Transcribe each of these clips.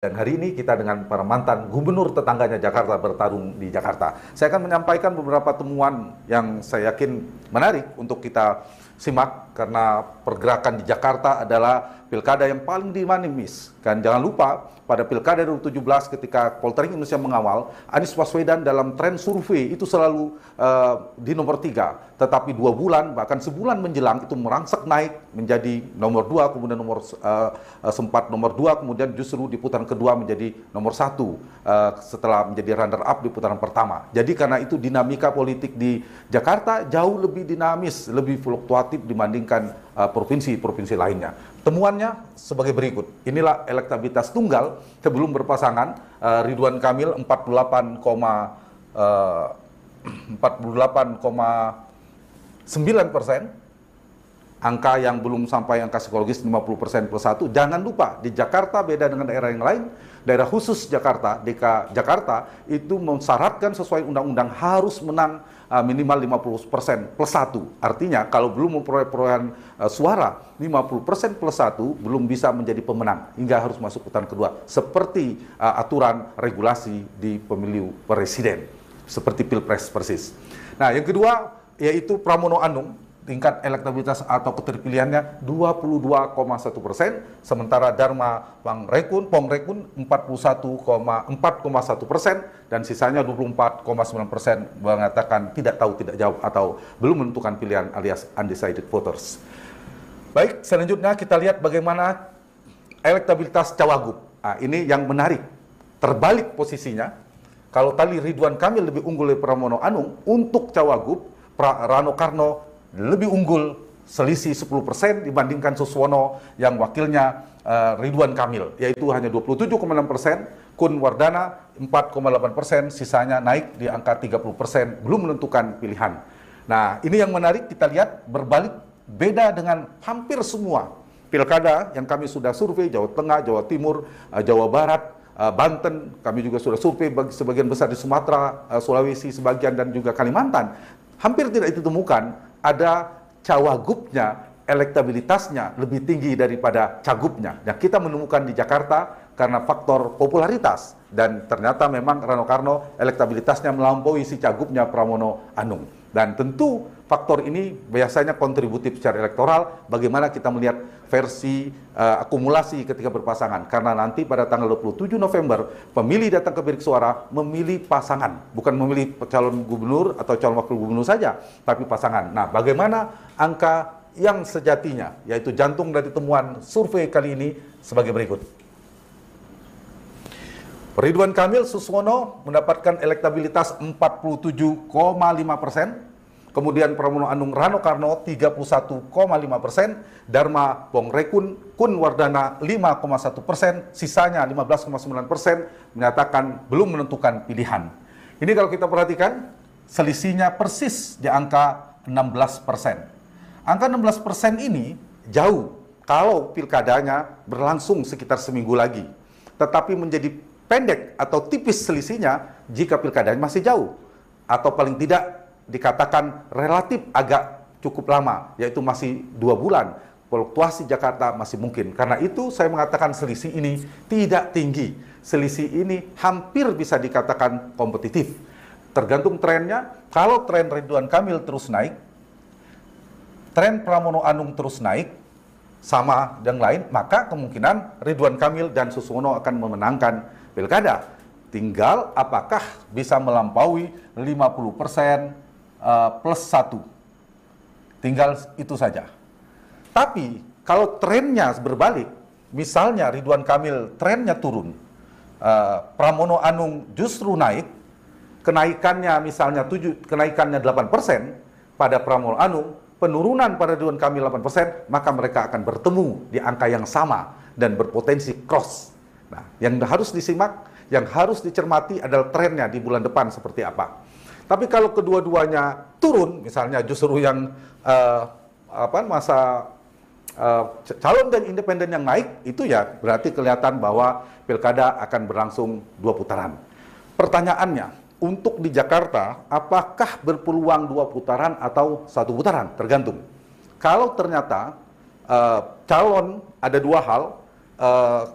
Dan hari ini kita dengan para mantan gubernur tetangganya Jakarta bertarung di Jakarta. Saya akan menyampaikan beberapa temuan yang saya yakin menarik untuk kita simak karena pergerakan di Jakarta adalah pilkada yang paling dimanimis. Dan jangan lupa pada pilkada 2017 ketika Poltering Indonesia mengawal Anies Baswedan dalam tren survei itu selalu uh, di nomor tiga, tetapi dua bulan bahkan sebulan menjelang itu merangsek naik menjadi nomor dua, kemudian nomor uh, sempat nomor dua, kemudian justru di putaran kedua menjadi nomor satu uh, setelah menjadi runner up di putaran pertama. Jadi karena itu dinamika politik di Jakarta jauh lebih dinamis, lebih fluktuatif relatif dibandingkan provinsi-provinsi uh, lainnya. Temuannya sebagai berikut. Inilah elektabilitas tunggal sebelum berpasangan uh, Ridwan Kamil 48, uh, 48,9 persen angka yang belum sampai angka psikologis 50% plus 1. Jangan lupa, di Jakarta beda dengan daerah yang lain, daerah khusus Jakarta, DK Jakarta, itu mensyaratkan sesuai undang-undang harus menang uh, minimal 50% plus 1. Artinya, kalau belum memperoleh perolehan uh, suara 50% plus 1, belum bisa menjadi pemenang, hingga harus masuk putaran kedua. Seperti uh, aturan regulasi di pemilu presiden, seperti Pilpres persis. Nah, yang kedua, yaitu Pramono Anung, tingkat elektabilitas atau keterpilihannya 22,1 persen, sementara Dharma Pang Rekun, Pong Rekun 41,4,1 persen, dan sisanya 24,9 persen mengatakan tidak tahu tidak jawab atau belum menentukan pilihan alias undecided voters. Baik, selanjutnya kita lihat bagaimana elektabilitas Cawagup. Nah, ini yang menarik, terbalik posisinya. Kalau tadi Ridwan Kamil lebih unggul dari Pramono Anung, untuk Cawagup, Rano Karno lebih unggul selisih 10% dibandingkan Suswono yang wakilnya uh, Ridwan Kamil yaitu hanya 27,6%, Kun Wardana 4,8%, sisanya naik di angka 30%, belum menentukan pilihan. Nah, ini yang menarik kita lihat berbalik beda dengan hampir semua pilkada yang kami sudah survei Jawa Tengah, Jawa Timur, uh, Jawa Barat, eh, Banten, kami juga sudah survei sebagian besar di Sumatera, Sulawesi sebagian dan juga Kalimantan. Hampir tidak ditemukan ada cawagupnya, elektabilitasnya lebih tinggi daripada cagupnya. Yang nah, kita menemukan di Jakarta karena faktor popularitas dan ternyata memang Rano Karno elektabilitasnya melampaui si cagupnya Pramono Anung. Dan tentu faktor ini biasanya kontributif secara elektoral bagaimana kita melihat versi uh, akumulasi ketika berpasangan karena nanti pada tanggal 27 November pemilih datang ke bilik suara memilih pasangan bukan memilih calon gubernur atau calon wakil gubernur saja tapi pasangan. Nah, bagaimana angka yang sejatinya yaitu jantung dari temuan survei kali ini sebagai berikut. Ridwan Kamil Suswono mendapatkan elektabilitas 47,5 persen, Kemudian Pramono Anung Rano Karno 31,5 persen, Dharma Rekun Kun Wardana 5,1 persen, sisanya 15,9 persen menyatakan belum menentukan pilihan. Ini kalau kita perhatikan, selisihnya persis di angka 16 persen. Angka 16 persen ini jauh kalau pilkadanya berlangsung sekitar seminggu lagi. Tetapi menjadi pendek atau tipis selisihnya jika pilkadanya masih jauh. Atau paling tidak dikatakan relatif agak cukup lama, yaitu masih dua bulan. Fluktuasi Jakarta masih mungkin. Karena itu saya mengatakan selisih ini tidak tinggi. Selisih ini hampir bisa dikatakan kompetitif. Tergantung trennya, kalau tren Ridwan Kamil terus naik, tren Pramono Anung terus naik, sama yang lain, maka kemungkinan Ridwan Kamil dan Susono akan memenangkan pilkada. Tinggal apakah bisa melampaui 50 persen, Eh, plus satu. Tinggal itu saja. Tapi kalau trennya berbalik, misalnya Ridwan Kamil trennya turun, uh, Pramono Anung justru naik, kenaikannya misalnya 7, kenaikannya 8% pada Pramono Anung, penurunan pada Ridwan Kamil 8%, maka mereka akan bertemu di angka yang sama dan berpotensi cross. Nah, yang harus disimak, yang harus dicermati adalah trennya di bulan depan seperti apa. Tapi kalau kedua-duanya turun, misalnya justru yang uh, apa masa uh, calon dan independen yang naik itu ya berarti kelihatan bahwa pilkada akan berlangsung dua putaran. Pertanyaannya, untuk di Jakarta apakah berpeluang dua putaran atau satu putaran? Tergantung. Kalau ternyata uh, calon ada dua hal, uh,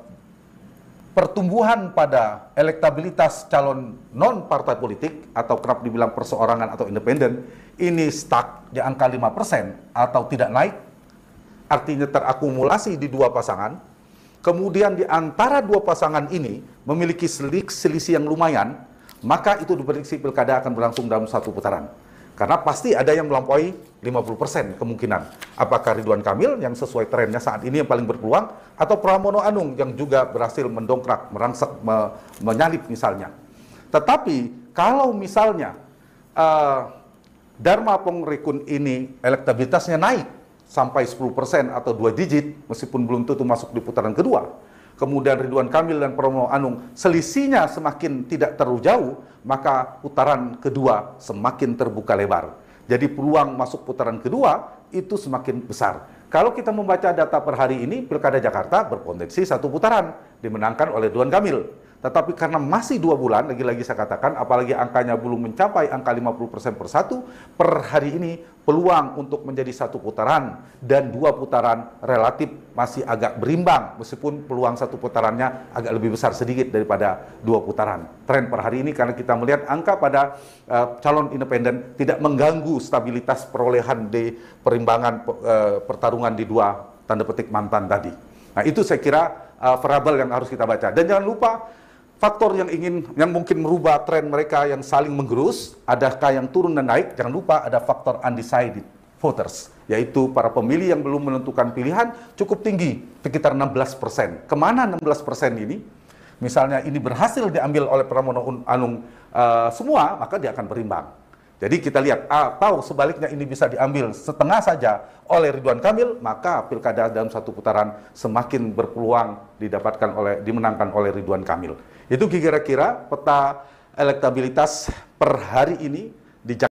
pertumbuhan pada elektabilitas calon non partai politik atau kerap dibilang perseorangan atau independen ini stuck di angka 5% atau tidak naik artinya terakumulasi di dua pasangan kemudian di antara dua pasangan ini memiliki selisih yang lumayan maka itu diprediksi pilkada akan berlangsung dalam satu putaran karena pasti ada yang melampaui 50% kemungkinan. Apakah Ridwan Kamil yang sesuai trennya saat ini yang paling berpeluang atau Pramono Anung yang juga berhasil mendongkrak, merangsek, me menyalip misalnya. Tetapi kalau misalnya uh, Dharma Pongrekun ini elektabilitasnya naik sampai 10% atau dua digit meskipun belum tentu masuk di putaran kedua, kemudian Ridwan Kamil dan Pramono Anung selisihnya semakin tidak terlalu jauh, maka putaran kedua semakin terbuka lebar. Jadi peluang masuk putaran kedua itu semakin besar. Kalau kita membaca data per hari ini, Pilkada Jakarta berpotensi satu putaran dimenangkan oleh Tuan Kamil. Tetapi karena masih dua bulan, lagi-lagi saya katakan, apalagi angkanya belum mencapai angka 50% per satu, per hari ini peluang untuk menjadi satu putaran dan dua putaran relatif masih agak berimbang, meskipun peluang satu putarannya agak lebih besar sedikit daripada dua putaran. Tren per hari ini karena kita melihat angka pada uh, calon independen tidak mengganggu stabilitas perolehan di perimbangan uh, pertarungan di dua tanda petik mantan tadi. Nah itu saya kira uh, variabel yang harus kita baca. Dan jangan lupa faktor yang ingin yang mungkin merubah tren mereka yang saling menggerus, adakah yang turun dan naik? Jangan lupa ada faktor undecided voters, yaitu para pemilih yang belum menentukan pilihan cukup tinggi, sekitar 16%. persen Kemana 16% persen ini? Misalnya ini berhasil diambil oleh Pramono Anung uh, semua, maka dia akan berimbang. Jadi kita lihat atau ah, sebaliknya ini bisa diambil setengah saja oleh Ridwan Kamil, maka pilkada dalam satu putaran semakin berpeluang didapatkan oleh dimenangkan oleh Ridwan Kamil. Itu kira-kira peta elektabilitas per hari ini di Jakarta.